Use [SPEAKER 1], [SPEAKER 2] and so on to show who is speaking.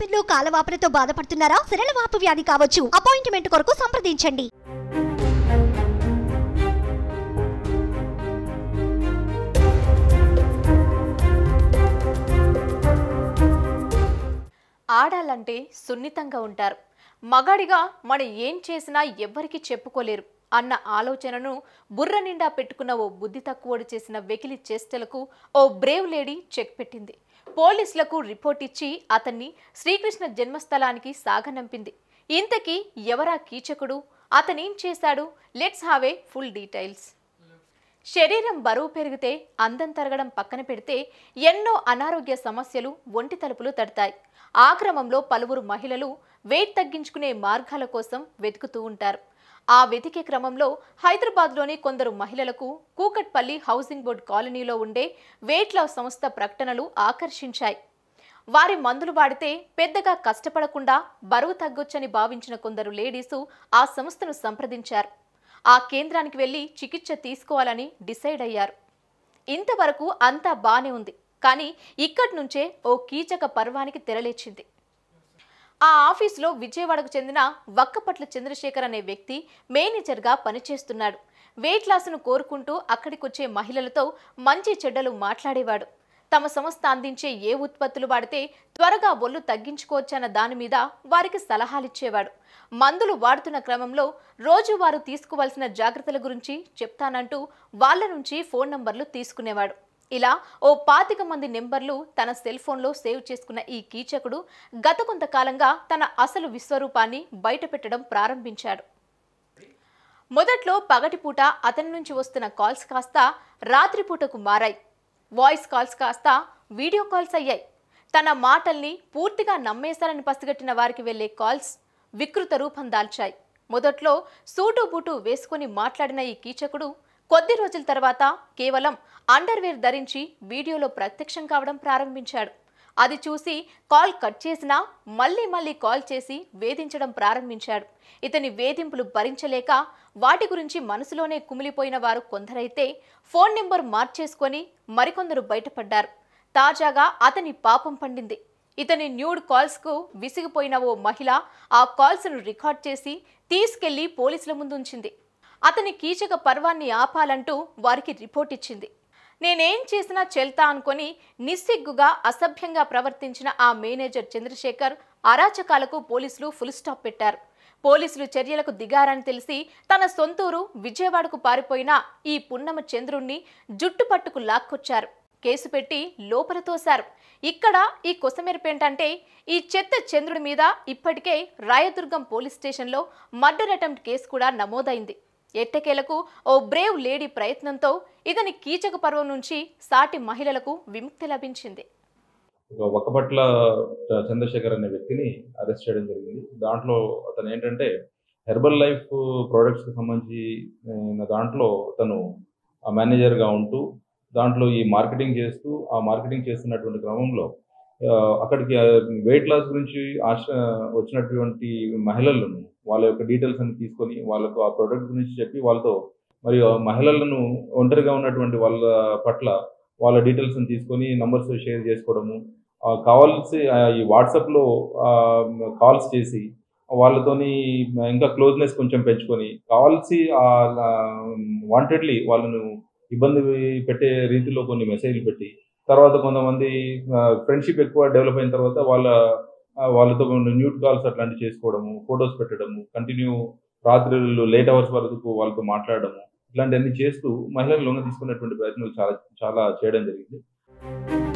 [SPEAKER 1] bill కాలవాపులతో బాధపడుతున్నారా వాపు వ్యాధి కావచ్చు అపాయింట్మెంట్ కొరకు సంప్రదించండి ఆడాలంటే సున్నితంగా ఉంటారు మగాడిగా మనం ఏం చేసినా ఎవ్వరికి చెప్పుకోలేరు అన్న ఆలోచనను బుర్ర నిండా పెట్టుకున్న ఓ బుద్ధి తక్కువడు చేసిన వెకిలి చేష్టలకు ఓ బ్రేవ్ లేడీ చెక్ పెట్టింది పోలీసులకు రిపోర్ట్ ఇచ్చి అతన్ని శ్రీకృష్ణ జన్మస్థలానికి సాగనంపింది ఇంతకీ ఎవరా కీచకుడు అతనేం చేశాడు let's have a full details శరీరం బరువు పెరిగితే అందం తరగడం పక్కన పెడితే ఎన్నో అనారోగ్య సమస్యలు ఒంటి తలుపులు తడతాయి ఆక్రమంలో పలువురు మహిళలు వెయిట్ తగ్గించుకునే మార్గాల కోసం వెతుకుతూ ఉంటారు ఆ వెతికే క్రమంలో హైదరాబాద్లోని కొందరు మహిళలకు కూకట్పల్లి హౌసింగ్ బోర్డు కాలనీలో ఉండే వెయిట్ లాస్ సంస్థ ప్రకటనలు ఆకర్షించాయి వారి మందులు వాడితే పెద్దగా కష్టపడకుండా బరువు తగ్గొచ్చని భావించిన కొందరు లేడీసు ఆ సంస్థను సంప్రదించారు ఆ కేంద్రానికి వెళ్ళి చికిత్స తీసుకోవాలని డిసైడ్ అయ్యారు ఇంతవరకు అంతా బానే ఉంది కానీ ఇక్కడి నుంచే ఓ కీచక పర్వానికి తెరలేచింది ఆ ఆఫీసులో విజయవాడకు చెందిన వక్కపట్ల చంద్రశేఖర్ అనే వ్యక్తి మేనేజర్గా పనిచేస్తున్నాడు వెయిట్ లాస్ను కోరుకుంటూ అక్కడికొచ్చే మహిళలతో మంచి చెడ్డలు మాట్లాడేవాడు తమ సంస్థ అందించే ఏ ఉత్పత్తులు వాడితే త్వరగా ఒళ్ళు తగ్గించుకోవచ్చన్న దాని మీద వారికి సలహాలిచ్చేవాడు మందులు వాడుతున్న క్రమంలో రోజువారు తీసుకోవాల్సిన జాగ్రత్తల గురించి చెప్తానంటూ వాళ్ల నుంచి ఫోన్ నంబర్లు తీసుకునేవాడు ఇలా ఓ పాతిక మంది నెంబర్లు తన సెల్ ఫోన్లో సేవ్ చేసుకున్న ఈ కీచకుడు గత కొంతకాలంగా తన అసలు విశ్వరూపాన్ని బయటపెట్టడం ప్రారంభించాడు మొదట్లో పగటిపూట అతని నుంచి వస్తున్న కాల్స్ కాస్త రాత్రిపూటకు మారాయి వాయిస్ కాల్స్ కాస్త వీడియో కాల్స్ అయ్యాయి తన మాటల్ని పూర్తిగా నమ్మేశారని పసిగట్టిన వారికి వెళ్లే కాల్స్ వికృత రూపం దాల్చాయి మొదట్లో సూటు బూటు వేసుకుని మాట్లాడిన ఈ కీచకుడు కొద్ది రోజుల తర్వాత కేవలం అండర్వేర్ ధరించి వీడియోలో ప్రత్యక్షం కావడం ప్రారంభించాడు అది చూసి కాల్ కట్ చేసినా మళ్ళీ మళ్ళీ కాల్ చేసి వేధించడం ప్రారంభించాడు ఇతని వేధింపులు భరించలేక వాటి గురించి మనసులోనే కుమిలిపోయిన వారు కొందరైతే ఫోన్ నెంబర్ మార్చేసుకొని మరికొందరు బయటపడ్డారు తాజాగా అతని పాపం పండింది ఇతని న్యూడ్ కాల్స్కు విసిగిపోయిన ఓ మహిళ ఆ కాల్స్ను రికార్డ్ చేసి తీసుకెళ్లి పోలీసుల ముందుంచింది అతని కీచక పర్వాన్ని ఆపాలంటూ వారికి రిపోర్ట్ ఇచ్చింది నేనేం చేసినా చెల్తా అనుకొని నిస్సిగ్గుగా అసభ్యంగా ప్రవర్తించిన ఆ మేనేజర్ చంద్రశేఖర్ అరాచకాలకు పోలీసులు ఫుల్ స్టాప్ పెట్టారు పోలీసులు చర్యలకు దిగారని తెలిసి తన సొంతూరు విజయవాడకు పారిపోయిన ఈ పున్నమ చంద్రుణ్ణి జుట్టు పట్టుకు లాక్కొచ్చారు కేసు పెట్టి లోపల తోశారు ఇక్కడ ఈ కొసమెరిపేంటంటే ఈ చెత్త చంద్రుడి మీద ఇప్పటికే రాయదుర్గం పోలీస్ స్టేషన్లో మర్డర్ అటెంప్ట్ కేసు కూడా నమోదైంది ఎట్టకేలకు ఓ బ్రేవ్ లేడీ ప్రయత్నంతో ఇతని కీచక పర్వం నుంచి సాటి మహిళలకు విముక్తి లభించింది
[SPEAKER 2] పట్ల చంద్రశేఖర్ అనే వ్యక్తిని అరెస్ట్ చేయడం జరిగింది దాంట్లో అతను ఏంటంటే హెర్బల్ లైఫ్ ప్రోడక్ట్స్కి సంబంధించిన దాంట్లో తను మేనేజర్గా ఉంటూ దాంట్లో ఈ మార్కెటింగ్ చేస్తూ ఆ మార్కెటింగ్ చేస్తున్నటువంటి క్రమంలో అక్కడికి వెయిట్ లాస్ గురించి ఆశ వచ్చినటువంటి మహిళలను వాళ్ళ యొక్క డీటెయిల్స్ అని తీసుకొని వాళ్ళకు ఆ ప్రోడక్ట్ గురించి చెప్పి వాళ్ళతో మరియు మహిళలను ఒంటరిగా ఉన్నటువంటి వాళ్ళ పట్ల వాళ్ళ డీటెయిల్స్ని తీసుకొని నంబర్స్ షేర్ చేసుకోవడము కావాల్సి ఈ వాట్సాప్లో కాల్స్ చేసి వాళ్ళతోని ఇంకా క్లోజ్నెస్ కొంచెం పెంచుకొని కావాల్సి వాంటెడ్లీ వాళ్ళను ఇబ్బంది పెట్టే రీతిలో కొన్ని మెసేజ్లు పెట్టి తర్వాత కొంతమంది ఫ్రెండ్షిప్ ఎక్కువ డెవలప్ అయిన తర్వాత వాళ్ళ వాళ్ళతో న్యూట్ కాల్స్ అట్లాంటివి చేసుకోవడము ఫొటోస్ పెట్టడము కంటిన్యూ రాత్రులు లేట్ అవర్స్ వరకు వాళ్ళతో మాట్లాడడము ఇట్లాంటివన్నీ చేస్తూ మహిళలు లొంగ తీసుకునేటువంటి ప్రయత్నాలు చాలా చాలా చేయడం జరిగింది